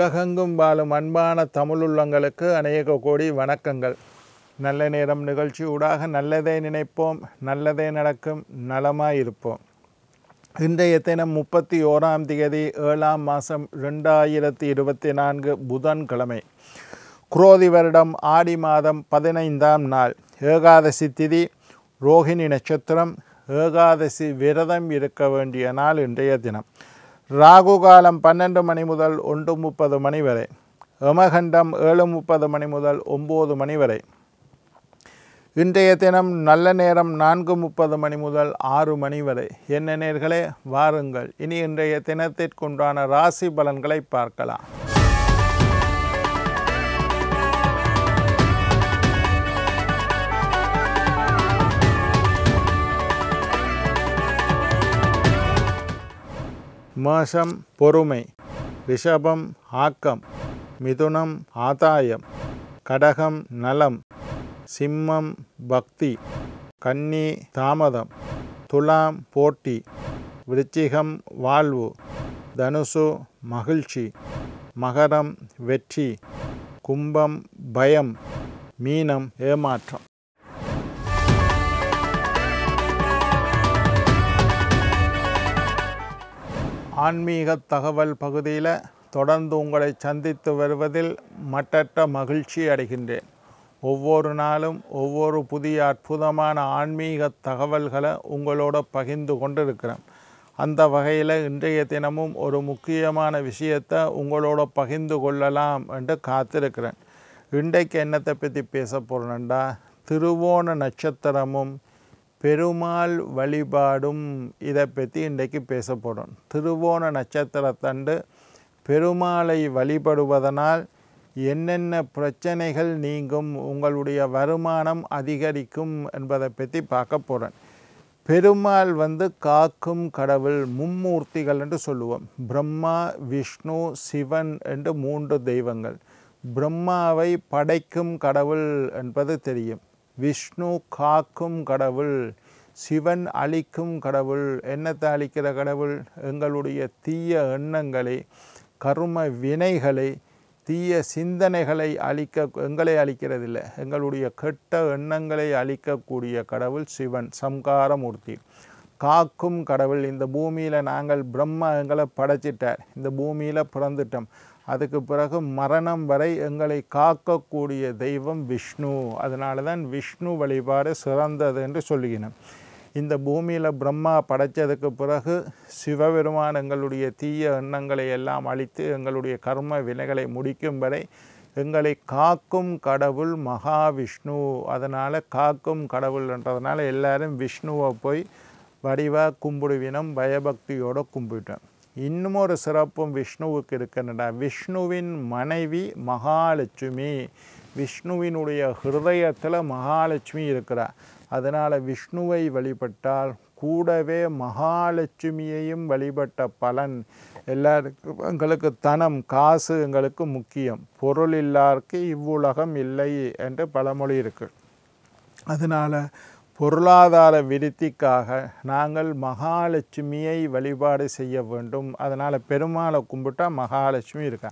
உலகெங்கும் வாழும் அன்பான தமிழுள்ளங்களுக்கு அநேக கோடி வணக்கங்கள் நல்ல நேரம் நிகழ்ச்சி ஊடாக நல்லதே நினைப்போம் நல்லதே நடக்கும் நலமாக இருப்போம் இன்றைய தினம் முப்பத்தி ஓராம் தேதி ஏழாம் மாதம் ரெண்டாயிரத்தி இருபத்தி நான்கு புதன்கிழமை குரோதி வருடம் ஆடி மாதம் பதினைந்தாம் நாள் ஏகாதசி திதி ரோஹிணி நட்சத்திரம் ஏகாதசி விரதம் இருக்க வேண்டிய நாள் இன்றைய தினம் ராகு காலம் பன்னெண்டு மணி முதல் ஒன்று முப்பது மணி வரை யமகண்டம் ஏழு முப்பது மணி முதல் ஒம்பது மணி வரை இன்றைய தினம் நல்ல நேரம் நான்கு முப்பது மணி முதல் ஆறு மணி வரை என்ன நேர்களே வாருங்கள் இனி இன்றைய தினத்திற்குண்டான ராசி பலன்களை பார்க்கலாம் மேஷம் பொறுமை ரிஷபம் ஆக்கம் மிதுனம் ஆதாயம் கடகம் நலம் சிம்மம் பக்தி கன்னி தாமதம் துலாம் போட்டி விருச்சிகம் வாழ்வு தனுசு மகிழ்ச்சி மகரம் வெற்றி கும்பம் பயம் மீனம் ஏமாற்றம் ஆன்மீக தகவல் பகுதியில் தொடர்ந்து உங்களை சந்தித்து வருவதில் மட்டற்ற மகிழ்ச்சி அடைகின்றேன் ஒவ்வொரு நாளும் ஒவ்வொரு புதிய அற்புதமான ஆன்மீக தகவல்களை உங்களோட பகிர்ந்து கொண்டிருக்கிறேன் அந்த வகையில் இன்றைய தினமும் ஒரு முக்கியமான விஷயத்தை உங்களோட பகிர்ந்து கொள்ளலாம் என்று காத்திருக்கிறேன் இன்றைக்கு என்னத்தை பற்றி பேச போகிறேன்டா திருவோண நட்சத்திரமும் பெருமாள் வழிபாடும் இதை பற்றி இன்றைக்கு பேசப்படும் திருவோண நட்சத்திரத்தண்டு பெருமாளை வழிபடுவதனால் என்னென்ன பிரச்சனைகள் நீங்கும் உங்களுடைய வருமானம் அதிகரிக்கும் என்பதை பற்றி பார்க்க போகிறேன் பெருமாள் வந்து காக்கும் கடவுள் மும்மூர்த்திகள் என்று சொல்லுவோம் பிரம்மா விஷ்ணு சிவன் என்று மூன்று தெய்வங்கள் பிரம்மாவை படைக்கும் கடவுள் என்பது தெரியும் விஷ்ணு காக்கும் கடவுள் சிவன் அழிக்கும் கடவுள் எண்ணத்தை அழிக்கிற கடவுள் எங்களுடைய தீய எண்ணங்களை கரும வினைகளை தீய சிந்தனைகளை அழிக்க எங்களை அழிக்கிறதில்லை எங்களுடைய கெட்ட எண்ணங்களை அழிக்கக்கூடிய கடவுள் சிவன் சம்காரமூர்த்தி காக்கும் கடவுள் இந்த பூமியில் நாங்கள் பிரம்மா எங்களை படைச்சிட்டார் இந்த பூமியில் பிறந்துட்டோம் அதுக்கு பிறகு மரணம் வரை எங்களை காக்கக்கூடிய தெய்வம் விஷ்ணு அதனால தான் விஷ்ணு வழிபாடு சிறந்தது என்று சொல்லுகிறேன் இந்த பூமியில் பிரம்மா படைத்ததுக்கு பிறகு சிவபெருமான் எங்களுடைய தீய எண்ணங்களை எல்லாம் அழித்து எங்களுடைய கர்ம வினைகளை முடிக்கும் வரை எங்களை காக்கும் கடவுள் மகாவிஷ்ணு அதனால் காக்கும் கடவுள்ன்றதுனால எல்லாரும் விஷ்ணுவை போய் வடிவாக கும்பிடுவினம் பயபக்தியோடு கும்பிட்டேன் இன்னும் ஒரு சிறப்பும் விஷ்ணுவுக்கு இருக்கின்றன விஷ்ணுவின் மனைவி மகாலட்சுமி விஷ்ணுவினுடைய ஹிருதயத்தில் மகாலட்சுமி இருக்கிறா அதனால் விஷ்ணுவை வழிபட்டால் கூடவே மகாலட்சுமியையும் வழிபட்ட பலன் எல்லாருக்கும் எங்களுக்கு தனம் காசு எங்களுக்கு முக்கியம் பொருள் இல்லாருக்கு இவ்வுலகம் இல்லை என்று பழமொழி இருக்குது அதனால் பொருளாதார விருத்திக்காக நாங்கள் மகாலட்சுமியை வழிபாடு செய்ய வேண்டும் அதனால் பெருமாளை கும்பிட்டா மகாலட்சுமி இருக்கா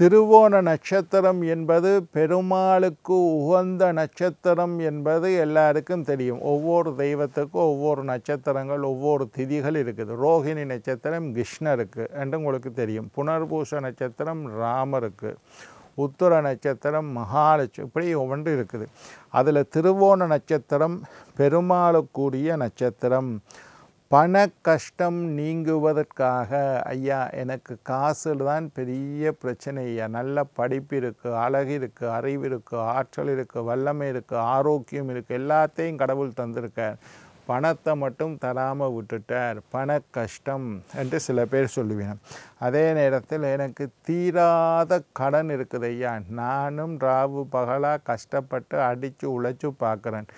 திருவோண நட்சத்திரம் என்பது பெருமாளுக்கு உகந்த நட்சத்திரம் என்பது எல்லாருக்கும் தெரியும் ஒவ்வொரு தெய்வத்துக்கும் ஒவ்வொரு நட்சத்திரங்கள் ஒவ்வொரு திதிகள் இருக்குது ரோஹிணி நட்சத்திரம் கிருஷ்ணருக்கு என்று உங்களுக்கு தெரியும் புனர்பூச நட்சத்திரம் ராமருக்கு உத்தர நட்சத்திரம் மகாலட்சுமி இப்படி ஒன்று இருக்குது அதில் திருவோண நட்சத்திரம் பெருமாளுக்குரிய நட்சத்திரம் பண கஷ்டம் நீங்குவதற்காக ஐயா எனக்கு காசில் தான் பெரிய பிரச்சனை ஐயா நல்ல படிப்பு இருக்குது அழகு இருக்குது அறிவு இருக்குது ஆற்றல் இருக்குது வல்லமை இருக்குது ஆரோக்கியம் இருக்குது எல்லாத்தையும் கடவுள் தந்திருக்கேன் பணத்தை மட்டும் தராமல் விட்டுட்டார் பண கஷ்டம் என்று சில பேர் சொல்லுவேன் அதே நேரத்தில் எனக்கு தீராத கடன் இருக்குது ஐயா நானும் ராவு பகலாக கஷ்டப்பட்டு அடித்து உழைச்சி பார்க்குறேன்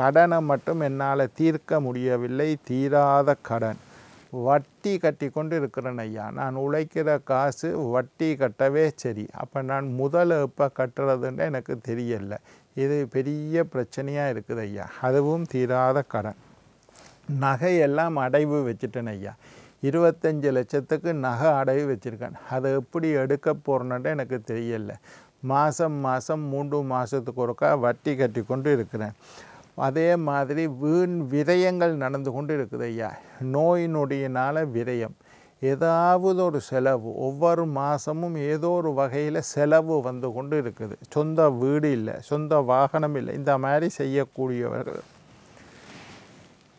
கடனை மட்டும் என்னால் தீர்க்க முடியவில்லை தீராத கடன் வட்டி கட்டி கொண்டு இருக்கிறேன் ஐயா நான் உழைக்கிற காசு வட்டி கட்டவே சரி அப்போ நான் முதல் எப்போ கட்டுறதுன்னு எனக்கு தெரியலை இது பெரிய பிரச்சனையாக இருக்குது ஐயா அதுவும் தீராத கடன் நகையெல்லாம் அடைவு வச்சுட்டேன் ஐயா இருபத்தஞ்சி லட்சத்துக்கு நகை அடைவு வச்சுருக்கேன் அதை எப்படி எடுக்க போகிறேன்ட்டு எனக்கு தெரியல மாதம் மாதம் மூன்று மாதத்துக்கு ஒருக்கா வட்டி கட்டி கொண்டு இருக்கிறேன் அதே மாதிரி வீண் விதயங்கள் நடந்து கொண்டு இருக்குது ஐயா நோய் நொடியினால் ஏதாவது ஒரு செலவு ஒவ்வொரு மாதமும் ஏதோ ஒரு வகையில் செலவு வந்து கொண்டு இருக்குது சொந்த வீடு இல்லை சொந்த வாகனம் இல்லை இந்த மாதிரி செய்யக்கூடியவர்கள்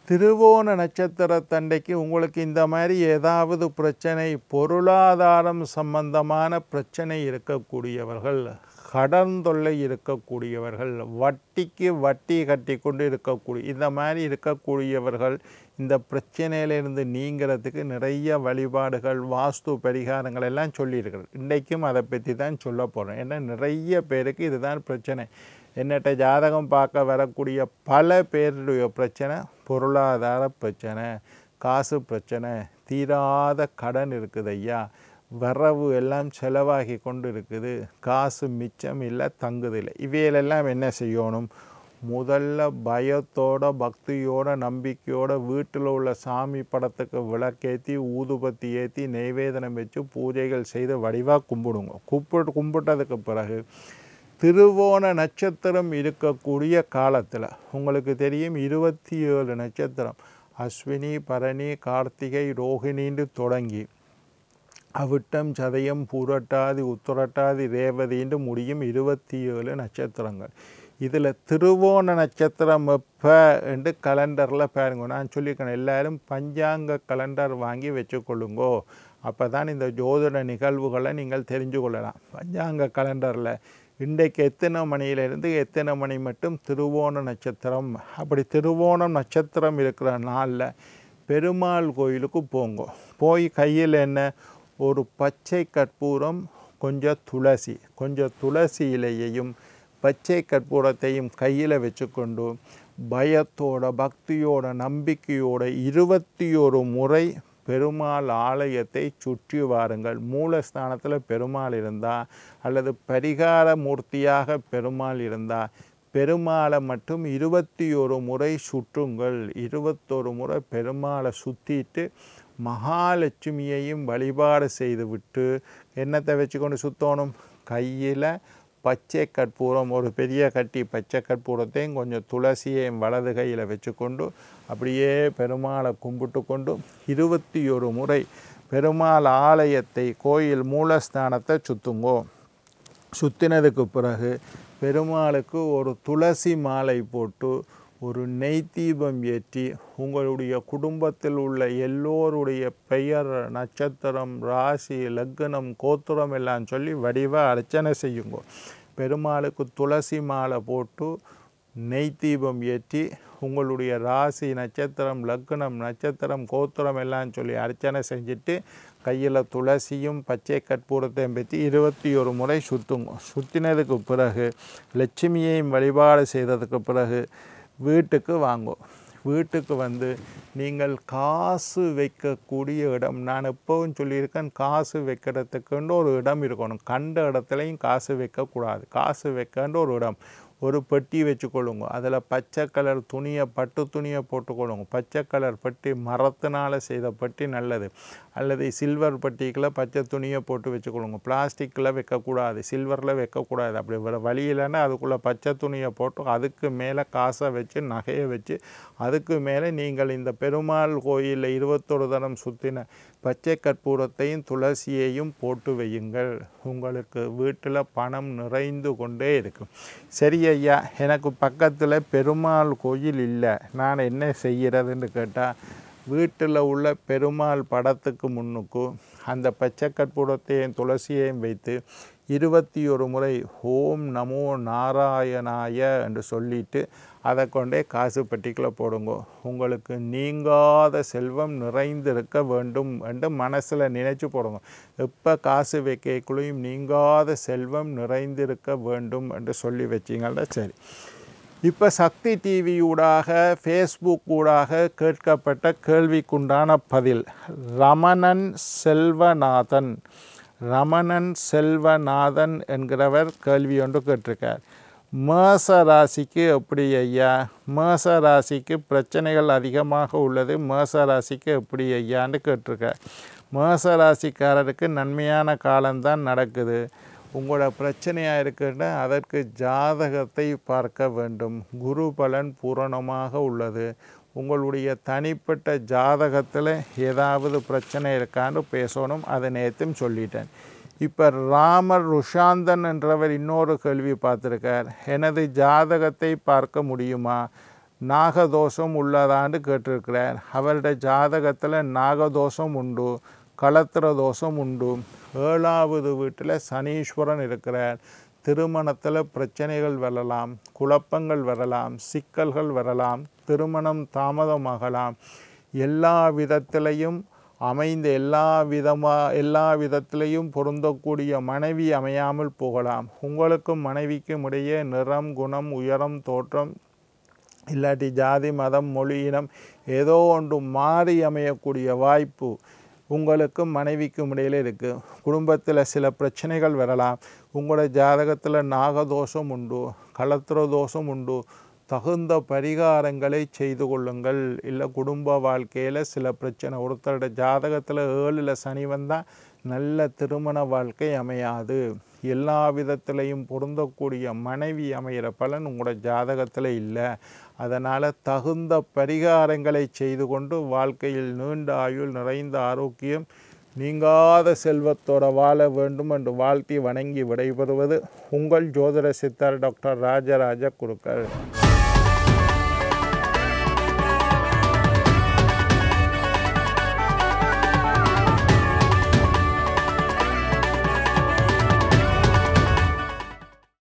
திருவோண நட்சத்திரத்தண்டைக்கு உங்களுக்கு இந்த மாதிரி ஏதாவது பிரச்சனை பொருளாதாரம் சம்பந்தமான பிரச்சனை இருக்கக்கூடியவர்கள் கடந்தொல்லை இருக்கக்கூடியவர்கள் வட்டிக்கு வட்டி கட்டி கொண்டு இருக்கக்கூடிய இந்த மாதிரி இருக்கக்கூடியவர்கள் இந்த பிரச்சனையிலிருந்து நீங்கிறதுக்கு நிறைய வழிபாடுகள் வாஸ்து பரிகாரங்கள் எல்லாம் சொல்லியிருக்கிறது இன்றைக்கும் அதை பற்றி தான் சொல்ல போகிறோம் ஏன்னா நிறைய பேருக்கு இதுதான் பிரச்சனை என்னட்ட ஜாதகம் பார்க்க வரக்கூடிய பல பேருடைய பிரச்சனை பொருளாதார பிரச்சனை காசு பிரச்சனை தீராத கடன் இருக்குது ஐயா வரவு எல்லாம் செலவாகி கொண்டு இருக்குது காசு மிச்சம் இல்லை தங்குதில்லை இவையிலெல்லாம் என்ன செய்யணும் முதல்ல பயத்தோட பக்தியோட நம்பிக்கையோட வீட்டில் உள்ள சாமி படத்துக்கு விளக்கேற்றி ஊதுபத்தி ஏற்றி நெய்வேதனம் வச்சு பூஜைகள் செய்து வடிவாக கும்பிடுங்க கும்பிட்டு கும்பிட்டதுக்கு பிறகு திருவோண நட்சத்திரம் இருக்கக்கூடிய காலத்தில் உங்களுக்கு தெரியும் இருபத்தி ஏழு நட்சத்திரம் அஸ்வினி பரணி கார்த்திகை ரோஹிணின்னு தொடங்கி அவிட்டம் சதயம் பூரட்டாதி உத்திரட்டாதி ரேவதின்னு முடியும் இருபத்தி ஏழு நட்சத்திரங்கள் இதில் திருவோண நட்சத்திரம் எப்போ என்று கலண்டரில் பாருங்க நான் சொல்லியிருக்கேன் எல்லோரும் பஞ்சாங்க கலண்டர் வாங்கி வச்சுக்கொள்ளுங்கோ அப்போ தான் இந்த ஜோதிட நிகழ்வுகளை நீங்கள் தெரிஞ்சு கொள்ளலாம் பஞ்சாங்க கலண்டரில் இன்றைக்கு எத்தனை மணியிலிருந்து எத்தனை மணி மட்டும் திருவோண நட்சத்திரம் அப்படி திருவோணம் நட்சத்திரம் இருக்கிற நாளில் பெருமாள் கோயிலுக்கு போங்க போய் கையில் என்ன ஒரு பச்சை கற்பூரம் கொஞ்சம் துளசி கொஞ்சம் துளசி இலையையும் பச்சை கற்பூரத்தையும் கையில் வச்சுக்கொண்டு பயத்தோட பக்தியோட நம்பிக்கையோட இருபத்தி ஒரு முறை பெருமாள் ஆலயத்தை சுற்றி வாருங்கள் மூலஸ்தானத்தில் பெருமாள் இருந்தால் அல்லது பரிகார மூர்த்தியாக பெருமாள் இருந்தால் பெருமாளை மட்டும் இருபத்தி ஒரு முறை சுற்றுங்கள் இருபத்தொரு முறை பெருமாளை சுற்றிட்டு மகாலட்சுமியையும் வழிபாடு செய்துவிட்டு என்னத்தை கொண்டு சுத்தோணும் கையில் பச்சை கற்பூரம் ஒரு பெரிய கட்டி பச்சை கற்பூரத்தையும் கொஞ்சம் துளசியையும் வலது கையில் வச்சுக்கொண்டு அப்படியே பெருமாளை கும்பிட்டு கொண்டு இருபத்தி ஒரு முறை பெருமாள் ஆலயத்தை கோயில் மூலஸ்தானத்தை சுற்றுங்கோ சுற்றினதுக்கு பிறகு பெருமாளுக்கு ஒரு துளசி மாலை போட்டு ஒரு நெய் தீபம் ஏற்றி உங்களுடைய குடும்பத்தில் உள்ள எல்லோருடைய பெயர் நட்சத்திரம் ராசி லக்னம் கோத்திரம் எல்லாம் சொல்லி வடிவாக அர்ச்சனை செய்யுங்க பெருமாளுக்கு துளசி மாலை போட்டு நெய் தீபம் ஏற்றி உங்களுடைய ராசி நட்சத்திரம் லக்னம் நட்சத்திரம் கோத்திரம் எல்லாம் சொல்லி அர்ச்சனை செஞ்சுட்டு கையில் துளசியும் பச்சை கற்பூரத்தையும் பற்றி இருபத்தி ஒரு முறை சுற்றுங்க சுற்றினதுக்கு பிறகு லட்சுமியையும் வழிபாடு செய்ததுக்கு பிறகு வீட்டுக்கு வாங்கும் வீட்டுக்கு வந்து நீங்கள் காசு வைக்கக்கூடிய இடம் நான் எப்போவும் சொல்லியிருக்கேன் காசு வைக்கிறதுக்குன்னு ஒரு இடம் இருக்கணும் கண்ட இடத்துலையும் காசு வைக்கக்கூடாது காசு வைக்கன்ற ஒரு இடம் ஒரு பெட்டி வச்சுக்கொள்ளுங்க அதில் பச்சை கலர் துணியை பட்டு துணியை போட்டுக்கொள்ளுங்க பச்சை கலர் பட்டி மரத்தினால் செய்த பட்டி நல்லது அல்லது சில்வர் பட்டிக்கில் பச்சை துணியை போட்டு வச்சுக்கொள்ளுங்க பிளாஸ்டிக்கில் வைக்கக்கூடாது சில்வரில் வைக்கக்கூடாது அப்படி வர இல்லைன்னா அதுக்குள்ளே பச்சை துணியை போட்டு அதுக்கு மேலே காசை வச்சு நகையை வச்சு அதுக்கு மேலே நீங்கள் இந்த பெருமாள் கோயிலில் இருபத்தொரு தரம் சுற்றின பச்சை கற்பூரத்தையும் துளசியையும் போட்டு வையுங்கள் உங்களுக்கு வீட்டில் பணம் நிறைந்து கொண்டே இருக்கும் சரி ஐயா எனக்கு பக்கத்தில் பெருமாள் கோயில் இல்லை நான் என்ன செய்கிறதுன்னு கேட்டால் வீட்டில் உள்ள பெருமாள் படத்துக்கு முன்னுக்கும் அந்த பச்சை கற்பூரத்தையும் துளசியையும் வைத்து இருபத்தி ஒரு முறை ஓம் நமோ நாராயணாய என்று சொல்லிட்டு அதை கொண்டே காசு பெட்டிக்கில் போடுங்க உங்களுக்கு நீங்காத செல்வம் நிறைந்திருக்க வேண்டும் என்று மனசில் நினைச்சு போடுங்க எப்போ காசு வைக்கக்குள்ளேயும் நீங்காத செல்வம் நிறைந்திருக்க வேண்டும் என்று சொல்லி வச்சிங்கன்னா சரி இப்போ சக்தி டிவியூடாக ஃபேஸ்புக் ஊடாக கேட்கப்பட்ட கேள்விக்குண்டான பதில் ரமணன் செல்வநாதன் ரமணன் செல்வநாதன் என்கிறவர் கேள்வி ஒன்று கேட்டிருக்கார் மேச ராசிக்கு எப்படி ஐயா மேச ராசிக்கு பிரச்சனைகள் அதிகமாக உள்ளது மேச ராசிக்கு எப்படி ஐயான்னு கேட்டிருக்கார் மேச ராசிக்காரருக்கு நன்மையான காலம்தான் நடக்குது உங்களோட பிரச்சனையாக இருக்கின்ற அதற்கு ஜாதகத்தை பார்க்க வேண்டும் குரு பலன் பூரணமாக உள்ளது உங்களுடைய தனிப்பட்ட ஜாதகத்தில் ஏதாவது பிரச்சனை இருக்கான்னு பேசணும் அதை நேற்றும் சொல்லிட்டேன் இப்போ ராமர் ருஷாந்தன் என்றவர் இன்னொரு கேள்வி பார்த்துருக்கார் எனது ஜாதகத்தை பார்க்க முடியுமா நாகதோஷம் உள்ளதான்னு கேட்டிருக்கிறார் அவருடைய ஜாதகத்தில் நாகதோஷம் உண்டு களத்திர தோஷம் உண்டு ஏழாவது வீட்டில் சனீஸ்வரன் இருக்கிறார் திருமணத்தில் பிரச்சனைகள் வரலாம் குழப்பங்கள் வரலாம் சிக்கல்கள் வரலாம் திருமணம் தாமதமாகலாம் எல்லா விதத்திலையும் அமைந்த எல்லா விதமாக எல்லா விதத்திலையும் பொருந்தக்கூடிய மனைவி அமையாமல் போகலாம் உங்களுக்கும் மனைவிக்கும் இடையே நிறம் குணம் உயரம் தோற்றம் இல்லாட்டி ஜாதி மதம் மொழியினம் ஏதோ ஒன்று மாறி அமையக்கூடிய வாய்ப்பு உங்களுக்கும் மனைவிக்கும் இடையிலே இருக்குது குடும்பத்தில் சில பிரச்சனைகள் வரலாம் உங்களோட ஜாதகத்தில் நாகதோஷம் உண்டு கலத்திர தோஷம் உண்டு தகுந்த பரிகாரங்களை செய்து கொள்ளுங்கள் இல்லை குடும்ப வாழ்க்கையில் சில பிரச்சனை ஒருத்தரோட ஜாதகத்தில் ஏழில் சனி வந்தால் நல்ல திருமண வாழ்க்கை அமையாது எல்லா விதத்திலையும் பொருந்தக்கூடிய மனைவி அமைகிற பலன் உங்களோட ஜாதகத்தில் இல்லை அதனால் தகுந்த பரிகாரங்களை செய்து கொண்டு வாழ்க்கையில் நீண்ட ஆயுள் நிறைந்த ஆரோக்கியம் நீங்காத செல்வத்தோட வாழ வேண்டும் என்று வாழ்த்தி வணங்கி விடைபெறுவது உங்கள் ஜோதிட சித்தர் டாக்டர் ராஜராஜ குருக்கள்